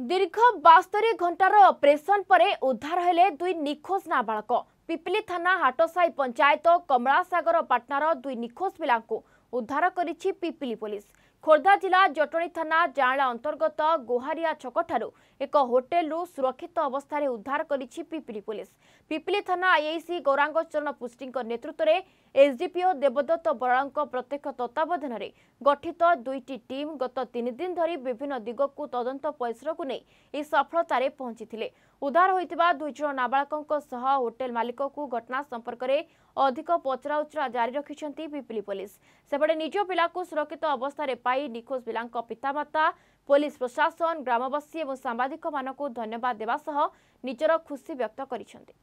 ଦୀର୍ଘ ବାସ୍ତରୀ ଘଣ୍ଟାର ଅପରେସନ୍ ପରେ ଉଦ୍ଧାର ହେଲେ ଦୁଇ ନିଖୋଜ ନାବାଳକ ପିପିଲି ଥାନା ହାଟସାହି ପଞ୍ଚାୟତ କମଳାସାଗର ପାଟନାର ଦୁଇ ନିଖୋଜ ପିଲାଙ୍କୁ ଉଦ୍ଧାର କରିଛି ପିପିଲି ପୋଲିସ ଖୋର୍ଦ୍ଧା ଜିଲ୍ଲା ଜଟଣୀ ଥାନା ଜାଁଳା ଅନ୍ତର୍ଗତ ଗୁହାରିଆ ଛକଠାରୁ ଏକ ହୋଟେଲରୁ ସୁରକ୍ଷିତ ଅବସ୍ଥାରେ ଉଦ୍ଧାର କରିଛି ପିପିଲି ପୁଲିସ୍ ପିପିଲି ଥାନା ଆଇଆଇସି ଗୌରାଙ୍ଗ ଚରଣ ପୁଷ୍ଟିଙ୍କ ନେତୃତ୍ୱରେ ଏସ୍ଡିପିଓ ଦେବଦତ୍ତ ବରାଳଙ୍କ ପ୍ରତ୍ୟକ୍ଷ ତତ୍ତ୍ୱାବଧାନରେ ଗଠିତ ଦୁଇଟି ଟିମ୍ ଗତ ତିନି ଦିନ ଧରି ବିଭିନ୍ନ ଦିଗକୁ ତଦନ୍ତ ପରିସରକୁ ନେଇ ଏହି ସଫଳତାରେ ପହଞ୍ଚିଥିଲେ ଉଦ୍ଧାର ହୋଇଥିବା ଦୁଇଜଣ ନାବାଳକଙ୍କ ସହ ହୋଟେଲ ମାଲିକକୁ ଘଟଣା ସମ୍ପର୍କରେ ଅଧିକ ପଚରାଉଚରା ଜାରି ରଖିଛନ୍ତି ପିପିଲି ପୁଲିସ୍ ସେପଟେ ନିଜ ପିଲାକୁ ସୁରକ୍ଷିତ ଅବସ୍ଥାରେ ପାଇ ନିଖୋଜ ପିଲାଙ୍କ ପିତାମାତା ପୋଲିସ ପ୍ରଶାସନ ଗ୍ରାମବାସୀ ଏବଂ ସାମ୍ବାଦିକମାନଙ୍କୁ ଧନ୍ୟବାଦ ଦେବା ସହ ନିଜର ଖୁସି ବ୍ୟକ୍ତ କରିଛନ୍ତି